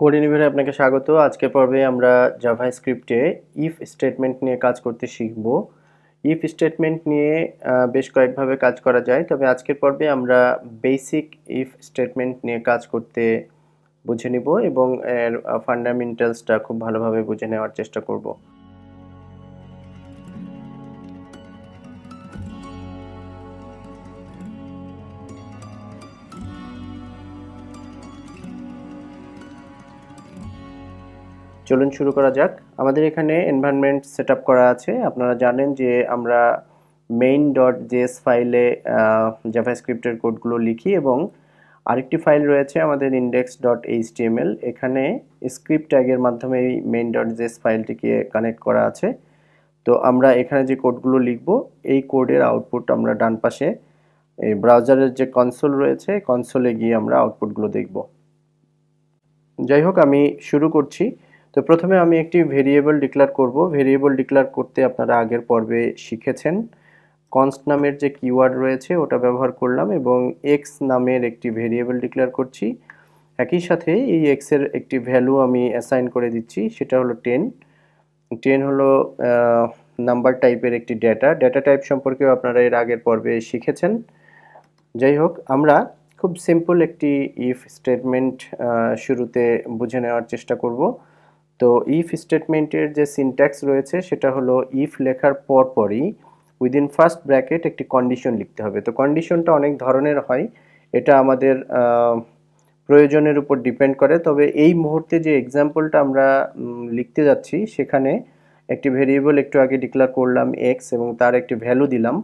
code ইনিভিউরে আপনাকে স্বাগত আজকে পর্বে আমরা জাভা স্ক্রিপ্টে ইফ স্টেটমেন্ট নিয়ে কাজ করতে শিখব ইফ স্টেটমেন্ট নিয়ে বেশ কয়েকভাবে কাজ করা যায় তবে আজকের পর্বে আমরা বেসিক ইফ স্টেটমেন্ট নিয়ে কাজ করতে বুঝে নিব এবং এর ফান্ডামেন্টালসটা খুব ভালোভাবে বুঝে নেওয়ার চেষ্টা করব চলুন শুরু করা যাক আমাদের এখানে এনভায়রনমেন্ট সেট করা আছে আপনারা জানেন যে আমরা মেইন ডট জেএস ফাইলে জাভাস্ক্রিপ্টের কোডগুলো লিখি এবং আরেকটি ফাইল রয়েছে আমাদের ইন্ডেক্স ডট এইচটিএমএল এখানে স্ক্রিপ্ট ট্যাগের মাধ্যমে এই মেইন ডট জেস ফাইলটিকে কানেক্ট করা আছে তো আমরা এখানে যে কোডগুলো লিখব এই কোডের আউটপুট আমরা ডান পাশে এই ব্রাউজারের যে কনসোল রয়েছে কনসোলে গিয়ে আমরা আউটপুটগুলো দেখব যাই হোক আমি শুরু করছি তো প্রথমে আমি একটি ভেরিয়েবল ডিক্লার করব ভেরিয়েবল ডিক্লার করতে আপনারা আগের পর্বে শিখেছেন কনস্ট নামের যে কিওয়ার্ড রয়েছে ওটা ব্যবহার করলাম এবং এক্স নামের একটি ভেরিয়েবল ডিক্লার করছি একই সাথে এই এক্সের একটি ভ্যালু আমি অ্যাসাইন করে দিচ্ছি সেটা হলো টেন টেন হলো নাম্বার টাইপের একটি ডেটা ডেটা টাইপ সম্পর্কেও আপনারা এর আগের পর্বে শিখেছেন যাই হোক আমরা খুব সিম্পল একটি ইফ স্টেটমেন্ট শুরুতে বুঝে নেওয়ার চেষ্টা করব তো ইফ স্টেটমেন্টের যে সিনট্যাক্স রয়েছে সেটা হলো ইফ লেখার পরপরই উইদিন ফার্স্ট ব্র্যাকেট একটি কন্ডিশন লিখতে হবে তো কন্ডিশনটা অনেক ধরনের হয় এটা আমাদের প্রয়োজনের উপর ডিপেন্ড করে তবে এই মুহূর্তে যে এক্সাম্পলটা আমরা লিখতে যাচ্ছি সেখানে একটি ভেরিয়েবল একটু আগে ডিক্লার করলাম এক্স এবং তার একটি ভ্যালু দিলাম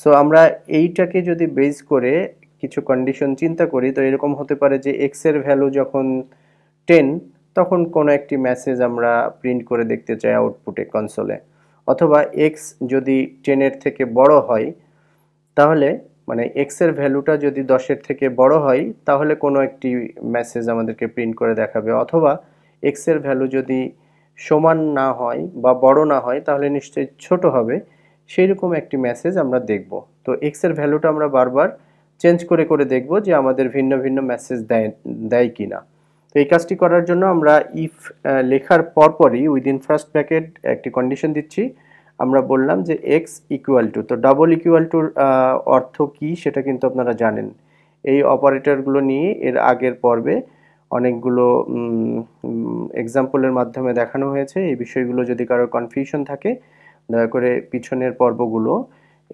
সো আমরা এইটাকে যদি বেস করে কিছু কন্ডিশন চিন্তা করি তো এরকম হতে পারে যে এক্সের ভ্যালু যখন টেন তখন কোনো একটি মেসেজ আমরা প্রিন্ট করে দেখতে চাই আউটপুটে কনসোলে অথবা এক্স যদি টেনের থেকে বড় হয় তাহলে মানে এক্সের ভ্যালুটা যদি দশের থেকে বড় হয় তাহলে কোনো একটি মেসেজ আমাদেরকে প্রিন্ট করে দেখাবে অথবা এক্সের ভ্যালু যদি সমান না হয় বা বড় না হয় তাহলে নিশ্চয়ই ছোট হবে সেই রকম একটি মেসেজ আমরা দেখব তো এক্সের ভ্যালুটা আমরা বারবার চেঞ্জ করে করে দেখব যে আমাদের ভিন্ন ভিন্ন মেসেজ দেয় দেয় কি না এই কাজটি করার জন্য আমরা ইফ লেখার পরপরই উইদিন ফার্স্ট ব্র্যাকেট একটি কন্ডিশন দিচ্ছি আমরা বললাম যে এক্স ইকুয়াল টু তো ডাবল ইকুয়াল টুর অর্থ কি সেটা কিন্তু আপনারা জানেন এই অপারেটরগুলো নিয়ে এর আগের পর্বে অনেকগুলো এক্সাম্পলের মাধ্যমে দেখানো হয়েছে এই বিষয়গুলো যদি কারো কনফিউশন থাকে দয়া করে পিছনের পর্বগুলো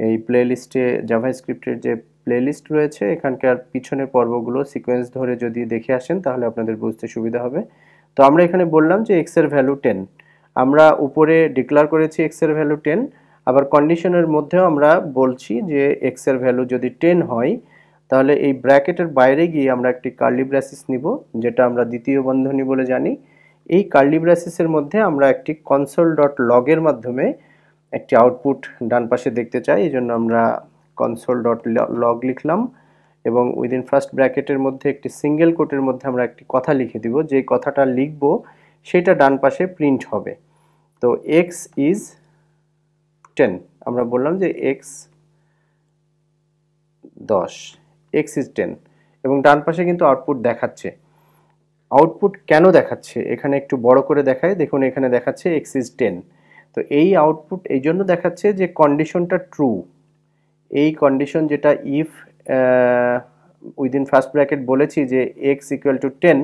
এই প্লেলিস্টে জাভাস্ক্রিপ্টের যে প্লেলিস্ট রয়েছে এখানকার পিছনের পর্বগুলো সিকোয়েন্স ধরে যদি দেখে আসেন তাহলে আপনাদের বুঝতে সুবিধা হবে তো আমরা এখানে বললাম যে এক্সের ভ্যালু টেন আমরা উপরে ডিক্লার করেছি এক্সের ভ্যালু টেন আবার কন্ডিশনের মধ্যেও আমরা বলছি যে এক্সের ভ্যালু যদি টেন হয় তাহলে এই ব্র্যাকেটের বাইরে গিয়ে আমরা একটি কার্লি ব্রাসিস নিব যেটা আমরা দ্বিতীয় বন্ধনী বলে জানি এই কার্লি মধ্যে আমরা একটি কনসোল ডট লগের মাধ্যমে একটি আউটপুট ডান পাশে দেখতে চাই এই জন্য আমরা কনসোল ডট লগ লিখলাম এবং উইদিন ফার্স্ট ব্র্যাকেটের মধ্যে একটি সিঙ্গেল কোটের মধ্যে আমরা একটি কথা লিখে দিব যে কথাটা লিখব সেটা ডান পাশে প্রিন্ট হবে তো এক্স ইজ টেন আমরা বললাম যে এক্স দশ এক্স ইজ টেন এবং ডান পাশে কিন্তু আউটপুট দেখাচ্ছে আউটপুট কেন দেখাচ্ছে এখানে একটু বড় করে দেখায় দেখুন এখানে দেখাচ্ছে এক্স ইজ টেন তো এই আউটপুট এই জন্য দেখাচ্ছে যে কন্ডিশনটা ট্রু এই কন্ডিশন যেটা ইফ উইদিন ফার্স্ট ব্র্যাকেট বলেছি যে এক্স ইকুয়াল টু টেন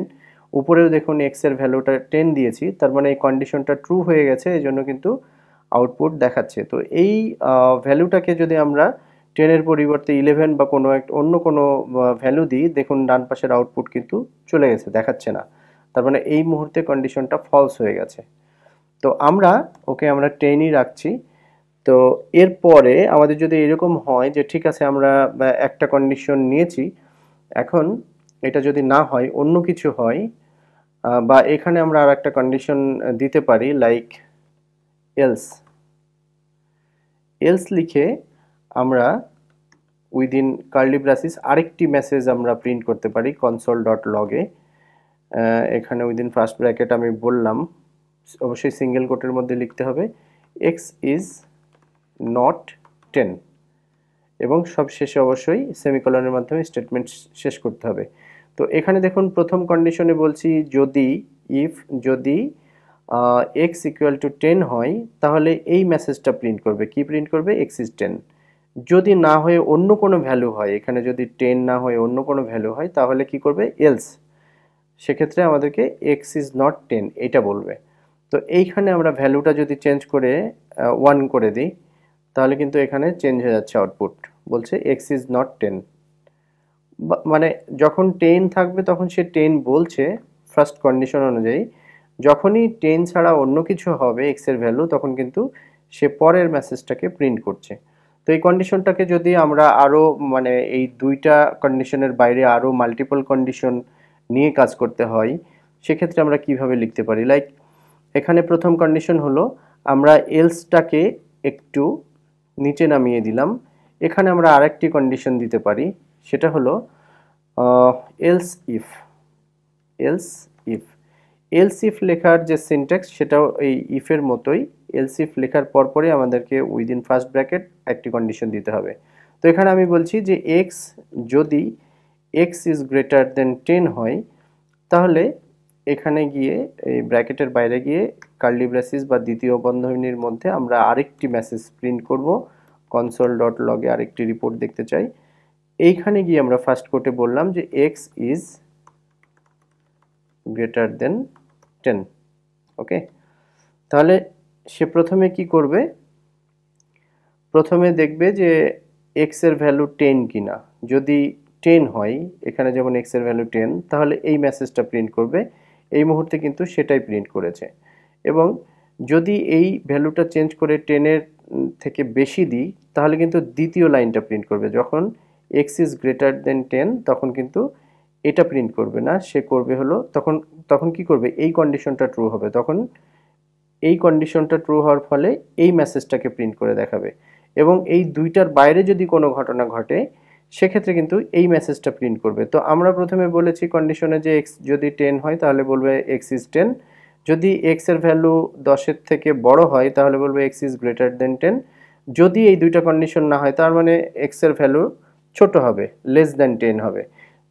উপরেও দেখুন এক্সের ভ্যালুটা টেন দিয়েছি তার মানে এই কন্ডিশনটা ট্রু হয়ে গেছে এই জন্য কিন্তু আউটপুট দেখাচ্ছে তো এই ভ্যালুটাকে যদি আমরা টেনের পরিবর্তে ইলেভেন বা কোনো এক অন্য কোনো ভ্যালু দিই দেখুন ডান পাশের আউটপুট কিন্তু চলে গেছে দেখাচ্ছে না তার মানে এই মুহূর্তে কন্ডিশনটা ফলস হয়ে গেছে তো আমরা ওকে আমরা টেনই রাখছি তো এরপরে আমাদের যদি এরকম হয় যে ঠিক আছে আমরা একটা কন্ডিশন নিয়েছি এখন এটা যদি না হয় অন্য কিছু হয় বা এখানে আমরা আর একটা কন্ডিশন দিতে পারি লাইক এলস এলস লিখে আমরা উইদিন কার্লি ব্রাসিস আরেকটি মেসেজ আমরা প্রিন্ট করতে পারি কনসোল ডট লগে এখানে উইদিন ফার্স্ট ব্র্যাকেট আমি বললাম অবশ্যই সিঙ্গেল কোটের মধ্যে লিখতে হবে এক্স ইজ নট টেন এবং সব শেষে অবশ্যই সেমিকোলনের মাধ্যমে স্টেটমেন্ট শেষ করতে হবে তো এখানে দেখুন প্রথম কন্ডিশনে বলছি যদি ইফ যদি এক্স ইকুয়াল টু টেন হয় তাহলে এই মেসেজটা প্রিন্ট করবে কি প্রিন্ট করবে এক্স ইজ টেন যদি না হয়ে অন্য কোনো ভ্যালু হয় এখানে যদি টেন না হয়ে অন্য কোনো ভ্যালু হয় তাহলে কি করবে এলস সেক্ষেত্রে আমাদেরকে এক্স ইজ নট টেন এটা বলবে তো এইখানে আমরা ভ্যালুটা যদি চেঞ্জ করে ওয়ান করে দিই তাহলে কিন্তু এখানে চেঞ্জ হয়ে যাচ্ছে আউটপুট বলছে এক্স ইজ নট টেন মানে যখন টেন থাকবে তখন সে টেন বলছে ফার্স্ট কন্ডিশন অনুযায়ী যখনই টেন ছাড়া অন্য কিছু হবে এক্সের ভ্যালু তখন কিন্তু সে পরের মেসেজটাকে প্রিন্ট করছে তো এই কন্ডিশনটাকে যদি আমরা আরও মানে এই দুইটা কন্ডিশনের বাইরে আরও মাল্টিপল কন্ডিশন নিয়ে কাজ করতে হয় সেক্ষেত্রে আমরা কিভাবে লিখতে পারি লাইক এখানে প্রথম কন্ডিশন হলো আমরা এলসটাকে একটু নিচে নামিয়ে দিলাম এখানে আমরা আরেকটি কন্ডিশন দিতে পারি সেটা হলো else if else if else if লেখার যে সিনটেক্স সেটাও এই ইফের মতোই এলস ইফ লেখার পরপরই আমাদেরকে উইদিন ফার্স্ট ব্র্যাকেট একটি কন্ডিশন দিতে হবে তো এখানে আমি বলছি যে এক্স যদি x is greater than ten হয় তাহলে এখানে গিয়ে এই ব্র্যাকেটের বাইরে গিয়ে কার্লি ব্রাসিস বা দ্বিতীয় বন্ধনীর মধ্যে আমরা আরেকটি মেসেজ প্রিন্ট করব কনসোল ডট লগে আরেকটি রিপোর্ট দেখতে চাই এইখানে গিয়ে আমরা ফার্স্ট কোটে বললাম যে x is greater than ten okay তাহলে সে প্রথমে কি করবে প্রথমে দেখবে যে এক্স এর ভ্যালু টেন কিনা যদি টেন হয় এখানে যেমন এক্স এর ভ্যালু টেন তাহলে এই মেসেজটা প্রিন্ট করবে এই মুহূর্তে কিন্তু সেটাই প্রিন্ট করেছে এবং যদি এই ভ্যালুটা চেঞ্জ করে টেনের থেকে বেশি দিই তাহলে কিন্তু দ্বিতীয় লাইনটা প্রিন্ট করবে যখন X is greater than ten তখন কিন্তু এটা প্রিন্ট করবে না সে করবে হলো তখন তখন কি করবে এই কন্ডিশনটা ট্রু হবে তখন এই কন্ডিশনটা ট্রু হওয়ার ফলে এই মেসেজটাকে প্রিন্ট করে দেখাবে এবং এই দুইটার বাইরে যদি কোনো ঘটনা ঘটে সেক্ষেত্রে কিন্তু এই মেসেজটা প্রিন্ট করবে তো আমরা প্রথমে বলেছি কন্ডিশনে যে এক্স যদি টেন হয় তাহলে বলবে এক্স ইজ টেন যদি এক্সের ভ্যালু দশের থেকে বড় হয় তাহলে বলবে X is greater than ten যদি এই দুইটা কন্ডিশন না হয় তার মানে এক্সের ভ্যালু ছোট হবে লেস দ্যান টেন হবে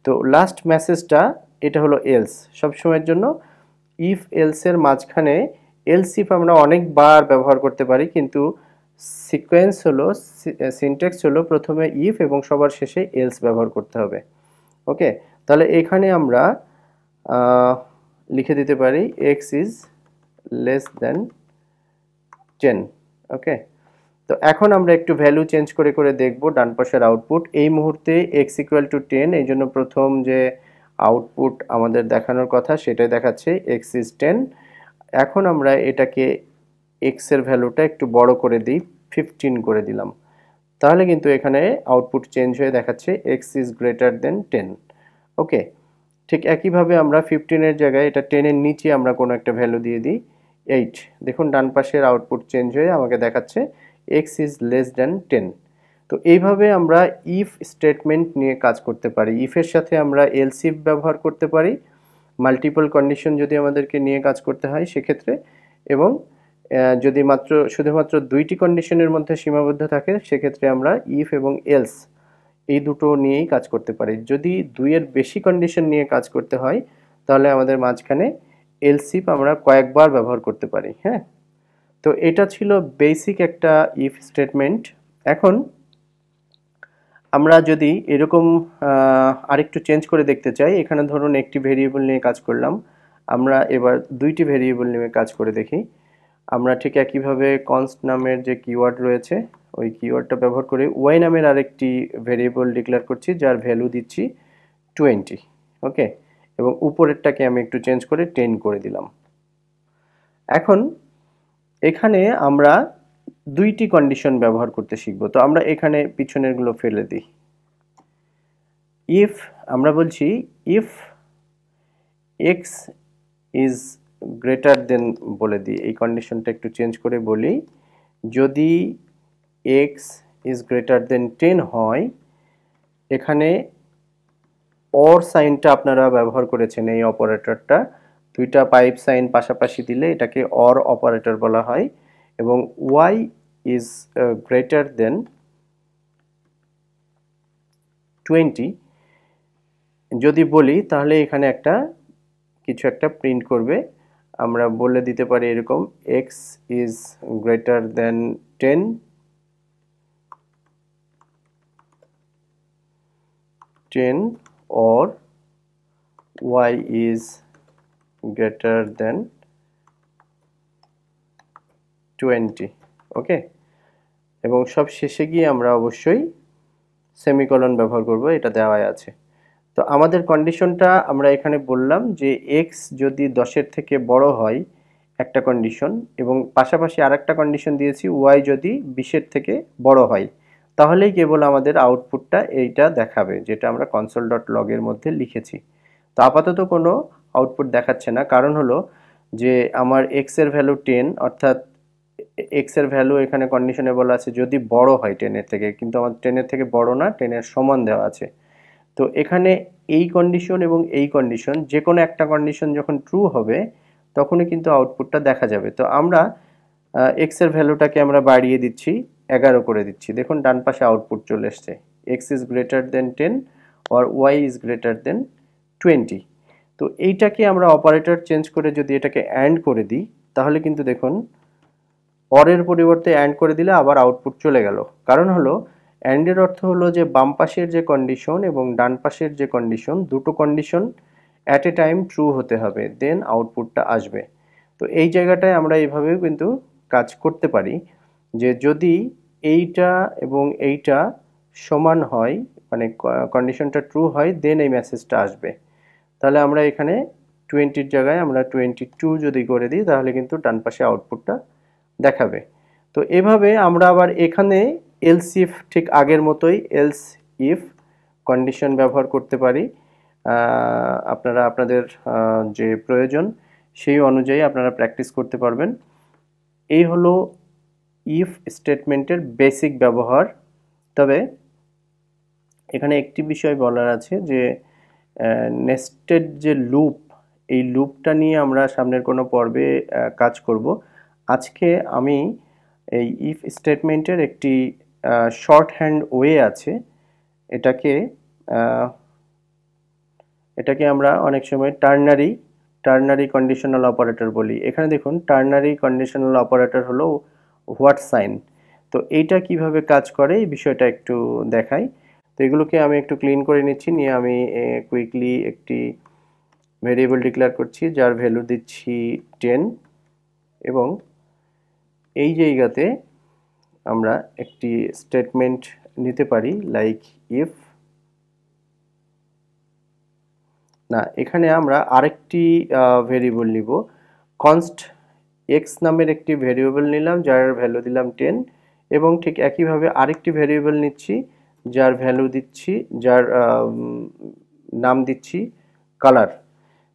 তো লাস্ট মেসেজটা এটা হলো এলস সবসময়ের জন্য ইফ এলসের মাঝখানে এলস ইফ আমরা অনেকবার ব্যবহার করতে পারি কিন্তু সিকোয়েন্স হলো সিনটেক্স হলো প্রথমে ইফ এবং সবার শেষে এলস ব্যবহার করতে হবে ওকে তাহলে এখানে আমরা লিখে দিতে পারি X is less than ten okay তো এখন আমরা একটু ভ্যালু চেঞ্জ করে করে দেখব ডান পাশের আউটপুট এই মুহূর্তে এক্স ইকুয়াল টু টেন এই জন্য প্রথম যে আউটপুট আমাদের দেখানোর কথা সেটাই দেখাচ্ছে এক্স ইজ টেন এখন আমরা এটাকে এক্সের ভ্যালুটা একটু বড় করে দিই ফিফটিন করে দিলাম তাহলে কিন্তু এখানে আউটপুট চেঞ্জ হয়ে দেখাচ্ছে x is greater than ten okay ঠিক একইভাবে আমরা ফিফটিনের জায়গায় এটা টেনের নিচে আমরা কোনো একটা ভ্যালু দিয়ে দিই এইট দেখুন ডান পাশের আউটপুট চেঞ্জ হয়ে আমাকে দেখাচ্ছে x is less than ten তো এইভাবে আমরা ইফ স্টেটমেন্ট নিয়ে কাজ করতে পারি ইফের সাথে আমরা এলসিফ ব্যবহার করতে পারি মাল্টিপল কন্ডিশন যদি আমাদেরকে নিয়ে কাজ করতে হয় সেক্ষেত্রে এবং যদি মাত্র শুধুমাত্র দুইটি কন্ডিশনের মধ্যে সীমাবদ্ধ থাকে সেক্ষেত্রে আমরা ইফ এবং এলস এই দুটো নিয়েই কাজ করতে পারি যদি দুইয়ের বেশি কন্ডিশন নিয়ে কাজ করতে হয় তাহলে আমাদের মাঝখানে এলসিপ আমরা কয়েকবার ব্যবহার করতে পারি হ্যাঁ তো এটা ছিল বেসিক একটা ইফ স্টেটমেন্ট এখন আমরা যদি এরকম আরেকটু চেঞ্জ করে দেখতে চাই এখানে ধরুন একটি ভেরিয়েবল নিয়ে কাজ করলাম আমরা এবার দুইটি ভেরিয়েবল নিয়ে কাজ করে দেখি আমরা ঠিক একইভাবে কনস্ট নামের যে কিওয়ার্ড রয়েছে ওই কিওয়ার্ডটা ব্যবহার করে ওয়াই নামের আরেকটি ভেরিয়েবল ডিক্লেয়ার করছি যার ভ্যালু দিচ্ছি টোয়েন্টি ওকে এবং উপরেরটাকে আমি একটু চেঞ্জ করে টেন করে দিলাম এখন এখানে আমরা দুইটি কন্ডিশন ব্যবহার করতে শিখব তো আমরা এখানে পিছনেরগুলো ফেলে দিই ইফ আমরা বলছি if X is greater than বলে দিই এই কন্ডিশনটা একটু চেঞ্জ করে বলি যদি x is greater than ten হয় এখানে অর সাইনটা আপনারা ব্যবহার করেছেন এই অপারেটরটা দুইটা পাইপ সাইন পাশাপাশি দিলে এটাকে অর অপারেটর বলা হয় এবং Y is greater than twenty যদি বলি তাহলে এখানে একটা কিছু একটা প্রিন্ট করবে আমরা বলে দিতে পারি এরকম X is greater than ten ten or Y is greater than twenty okay এবং সব শেষে গিয়ে আমরা অবশ্যই সেমিকলন ব্যবহার করব এটা দেওয়াই আছে তো আমাদের কন্ডিশনটা আমরা এখানে বললাম যে এক্স যদি দশের থেকে বড় হয় একটা কন্ডিশন এবং পাশাপাশি আর একটা কন্ডিশন দিয়েছি ওয়াই যদি বিশের থেকে বড় হয় তাহলেই কেবল আমাদের আউটপুটটা এইটা দেখাবে যেটা আমরা কনসোল ডট লগের মধ্যে লিখেছি তো আপাতত কোনো আউটপুট দেখাচ্ছে না কারণ হলো যে আমার এক্সের ভ্যালু টেন অর্থাৎ এক্সের ভ্যালু এখানে কন্ডিশনে বলা আছে যদি বড় হয় টেনের থেকে কিন্তু আমার টেনের থেকে বড় না টেনের সমান দেওয়া আছে তো এখানে এই কন্ডিশন এবং এই কন্ডিশন যে কোনো একটা কন্ডিশন যখন ট্রু হবে তখনই কিন্তু আউটপুটটা দেখা যাবে তো আমরা এক্সের ভ্যালুটাকে আমরা বাড়িয়ে দিচ্ছি এগারো করে দিচ্ছি দেখুন ডান পাশে আউটপুট চলে এসছে X is greater than ten or Y is greater than twenty তো এইটাকে আমরা অপারেটর চেঞ্জ করে যদি এটাকে অ্যান্ড করে দিই তাহলে কিন্তু দেখুন অরের পরিবর্তে অ্যান্ড করে দিলে আবার আউটপুট চলে গেল কারণ হলো অ্যান্ডের অর্থ হলো যে বাম পাশের যে কন্ডিশন এবং ডান পাশের যে কন্ডিশন দুটো condition at a time true হতে হবে দেন আউটপুটটা আসবে তো এই জায়গাটায় আমরা এইভাবেও কিন্তু কাজ করতে পারি যে যদি এইটা এবং এইটা সমান হয় মানে কন্ডিশনটা ট্রু হয় দেন এই মেসেজটা আসবে তাহলে আমরা এখানে টোয়েন্টির জায়গায় আমরা টোয়েন্টি টু যদি করে দিই তাহলে কিন্তু ডান পাশে আউটপুটটা দেখাবে তো এভাবে আমরা আবার এখানে এলস ইফ ঠিক আগের মতোই এলস ইফ কন্ডিশন ব্যবহার করতে পারি আপনারা আপনাদের যে প্রয়োজন সেই অনুযায়ী আপনারা প্র্যাকটিস করতে পারবেন এই হলো ইফ স্টেটমেন্টের বেসিক ব্যবহার তবে এখানে একটি বিষয় বলার আছে যে নেস্টেড যে লুপ এই লুপটা নিয়ে আমরা সামনের কোনো পর্বে কাজ করব আজকে আমি এই ইফ স্টেটমেন্টের একটি শর্ট হ্যান্ড ওয়ে আছে এটাকে এটাকে আমরা অনেক সময় টার্নারি টার্নারি কন্ডিশনাল অপারেটর বলি এখানে দেখুন টার্নারি কন্ডিশনাল অপারেটর হলো হোয়াট সাইন তো এইটা কিভাবে কাজ করে এই বিষয়টা একটু দেখাই তো এগুলোকে আমি একটু ক্লিন করে নিচ্ছি নিয়ে আমি কুইকলি একটি ভেরিয়েবল ডিক্লেয়ার করছি যার ভ্যালু দিচ্ছি টেন এবং এই জায়গাতে আমরা একটি স্টেটমেন্ট নিতে পারি লাইক ইফ না এখানে আমরা আরেকটি ভেরিয়েবল নিব কনস্ট এক্স নামের একটি ভেরিয়েবল নিলাম যার ভ্যালু দিলাম টেন এবং ঠিক একইভাবে আরেকটি ভেরিয়েবল নিচ্ছি যার ভ্যালু দিচ্ছি যার নাম দিচ্ছি কালার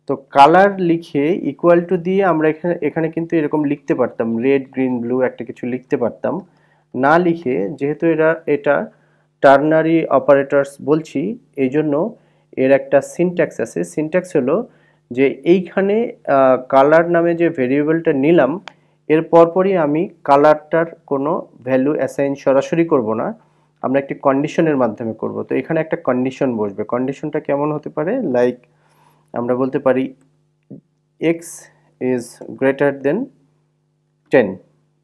তো কালার লিখে ইকুয়াল টু দিয়ে আমরা এখানে এখানে কিন্তু এরকম লিখতে পারতাম রেড গ্রিন ব্লু একটা কিছু লিখতে পারতাম না লিখে যেহেতু এরা এটা টার্নারি অপারেটরস বলছি এই জন্য এর একটা সিনট্যাক্স আছে সিনট্যাক্স হলো যে এইখানে কালার নামে যে ভেরিয়েবলটা নিলাম এর পরপরই আমি কালারটার কোনো ভ্যালু অ্যাসাইন সরাসরি করব না আমরা একটি কন্ডিশনের মাধ্যমে করব তো এখানে একটা কন্ডিশন বসবে কন্ডিশনটা কেমন হতে পারে লাইক আমরা বলতে পারি X is greater than ten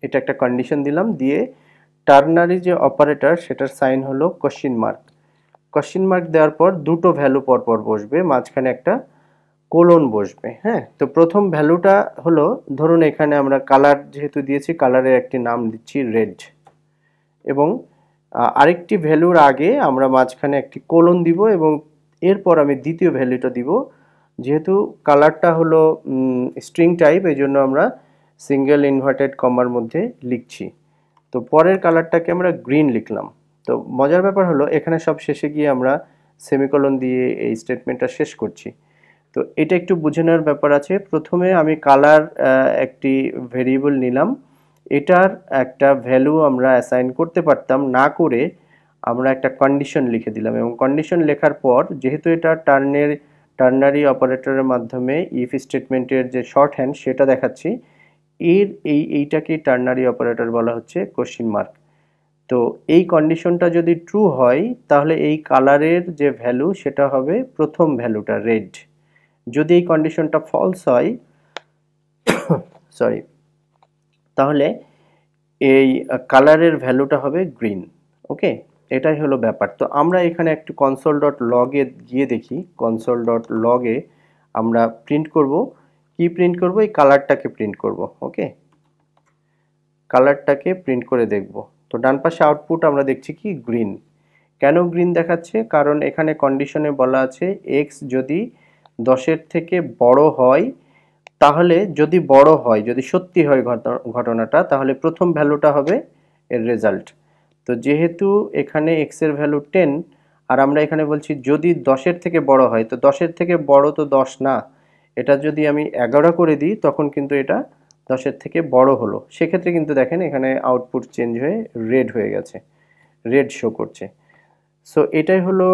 এটা একটা কন্ডিশন দিলাম দিয়ে টার্নারি যে অপারেটর সেটার সাইন হলো কোশ্চিন মার্ক কোশ্চিন মার্ক দেওয়ার পর দুটো ভ্যালু পরপর বসবে মাঝখানে একটা কোলন বসবে হ্যাঁ তো প্রথম ভ্যালুটা হলো ধরুন এখানে আমরা কালার যেহেতু দিয়েছি কালারের একটি নাম দিচ্ছি রেড এবং আরেকটি ভ্যালুর আগে আমরা মাঝখানে একটি কোলন দিব এবং এরপর আমি দ্বিতীয় ভ্যালুটা দিব যেহেতু কালারটা হলো স্ট্রিং টাইপ এই জন্য আমরা সিঙ্গেল ইনভার্টেড কমার মধ্যে লিখছি তো পরের কালারটাকে আমরা গ্রিন লিখলাম তো মজার ব্যাপার হলো এখানে সব শেষে গিয়ে আমরা সেমিকলন দিয়ে এই স্টেটমেন্টটা শেষ করছি তো এটা একটু বুঝে নেওয়ার ব্যাপার আছে প্রথমে আমি কালার একটি ভেরিয়েবল নিলাম এটার একটা ভ্যালু আমরা অ্যাসাইন করতে পারতাম না করে আমরা একটা কন্ডিশন লিখে দিলাম এবং কন্ডিশন লেখার পর যেহেতু এটা টার্নের টার্নারি অপারেটরের মাধ্যমে ইফ স্টেটমেন্টের যে শর্ট হ্যান্ড সেটা দেখাচ্ছি এর এই এইটাকে টার্নারি অপারেটর বলা হচ্ছে কোশ্চিন মার্ক তো এই কন্ডিশনটা যদি ট্রু হয় তাহলে এই কালারের যে ভ্যালু সেটা হবে প্রথম ভ্যালুটা রেড যদি এই কন্ডিশনটা ফলস হয় সরি তাহলে এই কালারের ভ্যালুটা হবে গ্রিন ওকে এটাই হলো ব্যাপার তো আমরা এখানে একটু কনসোল ডট লগে গিয়ে দেখি কনসোল ডট লগে আমরা প্রিন্ট করবো কি প্রিন্ট করব এই কালারটাকে প্রিন্ট করব ওকে কালারটাকে প্রিন্ট করে দেখব তো ডান পাশে আউটপুট আমরা দেখছি কি গ্রিন কেন গ্রিন দেখাচ্ছে কারণ এখানে কন্ডিশনে বলা আছে এক্স যদি দশের থেকে বড় হয় তাহলে যদি বড় হয় যদি সত্যি হয় ঘটনাটা তাহলে প্রথম ভ্যালুটা হবে এর রেজাল্ট তো যেহেতু এখানে এক্সের ভ্যালু টেন আর আমরা এখানে বলছি যদি দশের থেকে বড় হয় তো দশের থেকে বড় তো দশ না এটা যদি আমি এগারো করে দিই তখন কিন্তু এটা দশের থেকে বড় হলো সেক্ষেত্রে কিন্তু দেখেন এখানে আউটপুট চেঞ্জ হয়ে রেড হয়ে গেছে রেড শো করছে সো এটাই হলো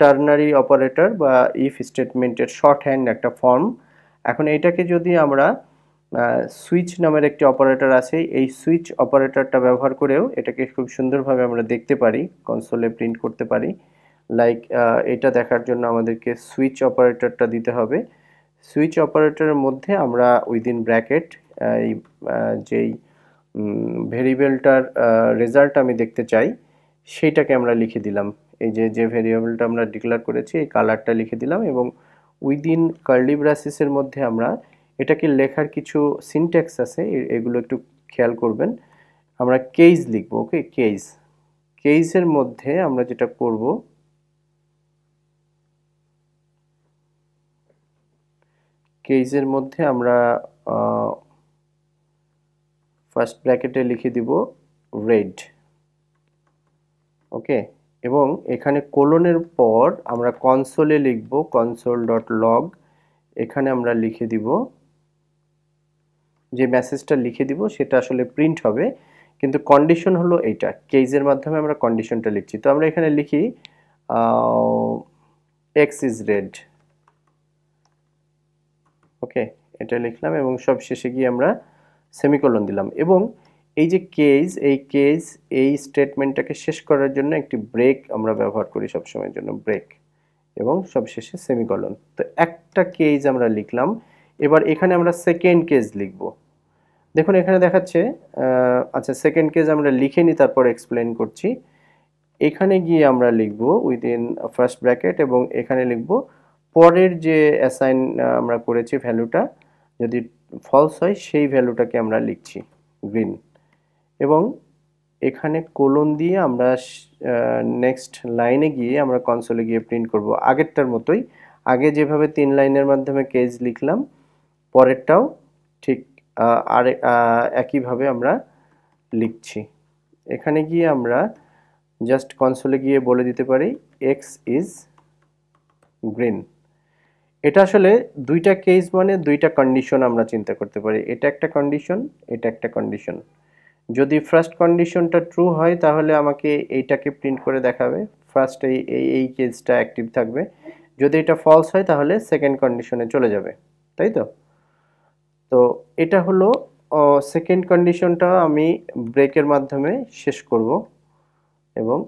টার্নারি অপারেটর বা ইফ স্টেটমেন্টের শর্ট হ্যান্ড একটা ফর্ম এখন এটাকে যদি আমরা সুইচ নামের একটি অপারেটর আছে এই সুইচ অপারেটরটা ব্যবহার করেও এটাকে খুব সুন্দরভাবে আমরা দেখতে পারি কনসোলে প্রিন্ট করতে পারি লাইক এটা দেখার জন্য আমাদেরকে সুইচ অপারেটরটা দিতে হবে সুইচ অপারেটরের মধ্যে আমরা উইদিন ব্র্যাকেট এই যেই ভেরিয়েবলটার রেজাল্ট আমি দেখতে চাই সেইটাকে আমরা লিখে দিলাম এই যে যে ভেরিয়েবলটা আমরা ডিক্লেয়ার করেছি এই কালারটা লিখে দিলাম এবং উইদিন কার্লি মধ্যে আমরা এটাকে লেখার কিছু সিনট্যাক্স আছে এগুলো একটু খেয়াল করবেন আমরা কেইস লিখবো ওকে কেইস কেইসের মধ্যে আমরা যেটা করবো কেজের মধ্যে আমরা ফার্স্ট ব্র্যাকেটে লিখে দিব রেড ওকে এবং এখানে কোলনের পর আমরা কনসোলে লিখব কনসোল ডট লগ এখানে আমরা লিখে দিব যে মেসেজটা লিখে দিব সেটা আসলে প্রিন্ট হবে কিন্তু কন্ডিশন হলো এইটা কেজের মাধ্যমে আমরা কন্ডিশনটা লিখছি তো আমরা এখানে লিখি এক্স ইজ রেড ওকে এটা লিখলাম এবং সব শেষে গিয়ে আমরা সেমিকোলন দিলাম এবং এই যে কেজ এই কেজ এই স্টেটমেন্টটাকে শেষ করার জন্য একটি ব্রেক আমরা ব্যবহার করি সবসময়ের জন্য ব্রেক এবং সবশেষে সেমিকোলন তো একটা কেজ আমরা লিখলাম এবার এখানে আমরা সেকেন্ড কেজ লিখব দেখুন এখানে দেখাচ্ছে আচ্ছা সেকেন্ড কেজ আমরা লিখে নিই তারপর এক্সপ্লেন করছি এখানে গিয়ে আমরা লিখব উইদিন ফার্স্ট ব্র্যাকেট এবং এখানে লিখব পরের যে অ্যাসাইন আমরা করেছি ভ্যালুটা যদি ফলস হয় সেই ভ্যালুটাকে আমরা লিখছি গ্রিন এবং এখানে কোলন দিয়ে আমরা নেক্সট লাইনে গিয়ে আমরা কনসোলে গিয়ে প্রিন্ট করব আগেরটার মতোই আগে যেভাবে তিন লাইনের মাধ্যমে কেজ লিখলাম পরেরটাও ঠিক আর একইভাবে আমরা লিখছি এখানে গিয়ে আমরা জাস্ট কনসোলে গিয়ে বলে দিতে পারি এক্স ইজ গ্রিন এটা আসলে দুইটা কেস মানে দুইটা কন্ডিশন আমরা চিন্তা করতে পারি এটা একটা কন্ডিশন এটা একটা কন্ডিশন যদি ফার্স্ট কন্ডিশনটা ট্রু হয় তাহলে আমাকে এইটাকে প্রিন্ট করে দেখাবে ফার্স্ট এই এই কেসটা অ্যাক্টিভ থাকবে যদি এটা ফলস হয় তাহলে সেকেন্ড কন্ডিশনে চলে যাবে তাই তো তো এটা হলো সেকেন্ড কন্ডিশনটা আমি ব্রেকের মাধ্যমে শেষ করব এবং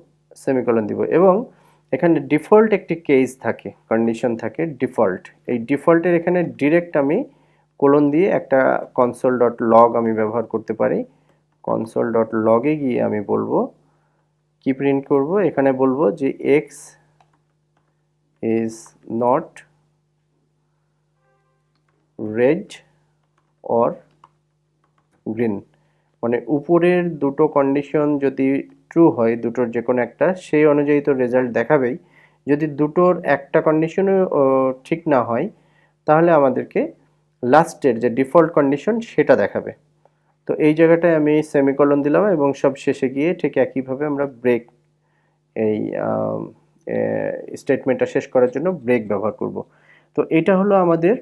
সেমিকলন দিব এবং এখানে ডিফল্ট একটি কেস থাকে কন্ডিশন থাকে ডিফল্ট এই ডিফল্টের এখানে ডিরেক্ট আমি কোলন দিয়ে একটা কনসোল ডট লগ আমি ব্যবহার করতে পারি কনসোল ডট লগে গিয়ে আমি বলবো কি প্রিন্ট করব এখানে বলবো যে x is not red or green মানে উপরের দুটো কন্ডিশন যদি ট্রু হয় দুটোর যে কোনো একটা সেই অনুযায়ী তো রেজাল্ট দেখাবেই যদি দুটোর একটা কন্ডিশনও ঠিক না হয় তাহলে আমাদেরকে লাস্টের যে ডিফল্ট কন্ডিশন সেটা দেখাবে তো এই জায়গাটায় আমি সেমিকলন দিলাম এবং সব শেষে গিয়ে ঠিক একইভাবে আমরা ব্রেক এই স্টেটমেন্টটা শেষ করার জন্য ব্রেক ব্যবহার করব তো এটা হলো আমাদের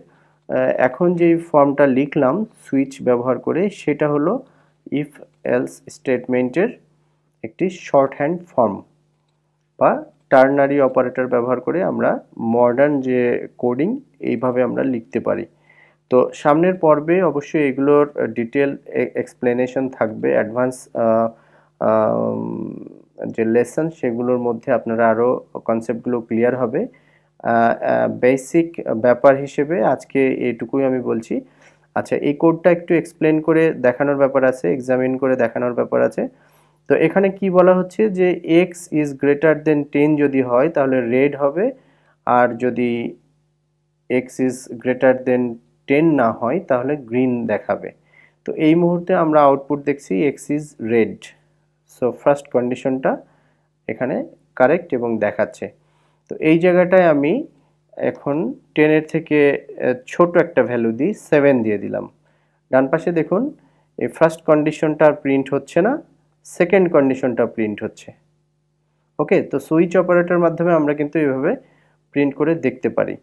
এখন যে ফর্মটা লিখলাম সুইচ ব্যবহার করে সেটা হলো ইফ এলস স্টেটমেন্টের একটি শর্ট হ্যান্ড ফর্ম বা টার্নারি অপারেটর ব্যবহার করে আমরা মডার্ন যে কোডিং এইভাবে আমরা লিখতে পারি তো সামনের পর্বে অবশ্যই এগুলোর ডিটেল এক্সপ্লেনেশন থাকবে অ্যাডভান্স যে লেসন সেগুলোর মধ্যে আপনারা আরও কনসেপ্টগুলো ক্লিয়ার হবে বেসিক ব্যাপার হিসেবে আজকে এটুকুই আমি বলছি আচ্ছা এই কোডটা একটু এক্সপ্লেন করে দেখানোর ব্যাপার আছে এক্সামিন করে দেখানোর ব্যাপার আছে তো এখানে কি বলা হচ্ছে যে x is greater than ten যদি হয় তাহলে রেড হবে আর যদি x is greater than ten না হয় তাহলে গ্রিন দেখাবে তো এই মুহুর্তে আমরা আউটপুট দেখছি x is red so first কন্ডিশনটা এখানে কারেক্ট এবং দেখাচ্ছে তো এই জায়গাটায় আমি এখন টেনের থেকে ছোট একটা ভ্যালু দিই সেভেন দিয়ে দিলাম ডান পাশে দেখুন এই ফার্স্ট কন্ডিশনটা প্রিন্ট হচ্ছে না সেকেন্ড কন্ডিশনটা প্রিন্ট হচ্ছে ওকে তো সুইচ অপারেটর মাধ্যমে আমরা কিন্তু এভাবে প্রিন্ট করে দেখতে পারি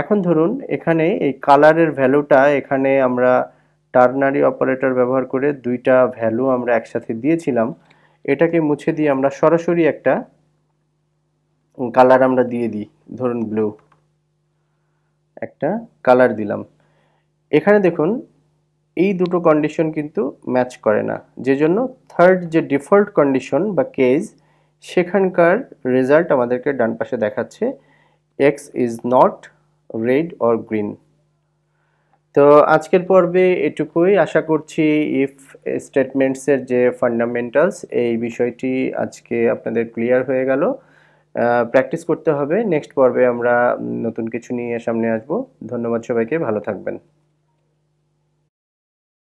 এখন ধরুন এখানে এই কালারের ভ্যালুটা এখানে আমরা টার্নারি অপারেটর ব্যবহার করে দুইটা ভ্যালু আমরা একসাথে দিয়েছিলাম এটাকে মুছে দিয়ে আমরা সরাসরি একটা কালার আমরা দিয়ে দিই ধরুন ব্লু একটা কালার দিলাম এখানে দেখুন এই দুটো কন্ডিশন কিন্তু ম্যাচ করে না যে জন্য থার্ড যে ডিফল্ট কন্ডিশন বা কেজ সেখানকার রেজাল্ট আমাদেরকে ডান পাশে দেখাচ্ছে x is not red or green তো আজকের পর্বে এটুকুই আশা করছি ইফ স্টেটমেন্টসের যে ফান্ডামেন্টালস এই বিষয়টি আজকে আপনাদের ক্লিয়ার হয়ে গেল প্র্যাকটিস করতে হবে নেক্সট পর্বে আমরা নতুন কিছু নিয়ে সামনে আসব ধন্যবাদ সবাইকে ভালো থাকবেন